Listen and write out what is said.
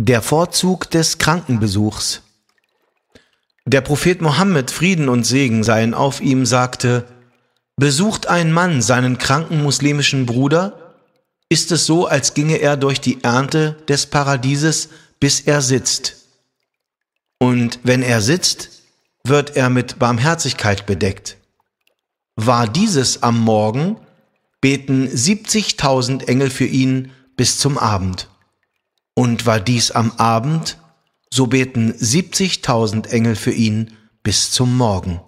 Der Vorzug des Krankenbesuchs. Der Prophet Mohammed, Frieden und Segen seien auf ihm, sagte, Besucht ein Mann seinen kranken muslimischen Bruder, ist es so, als ginge er durch die Ernte des Paradieses, bis er sitzt. Und wenn er sitzt, wird er mit Barmherzigkeit bedeckt. War dieses am Morgen, beten 70.000 Engel für ihn bis zum Abend und war dies am Abend, so beten 70.000 Engel für ihn bis zum Morgen.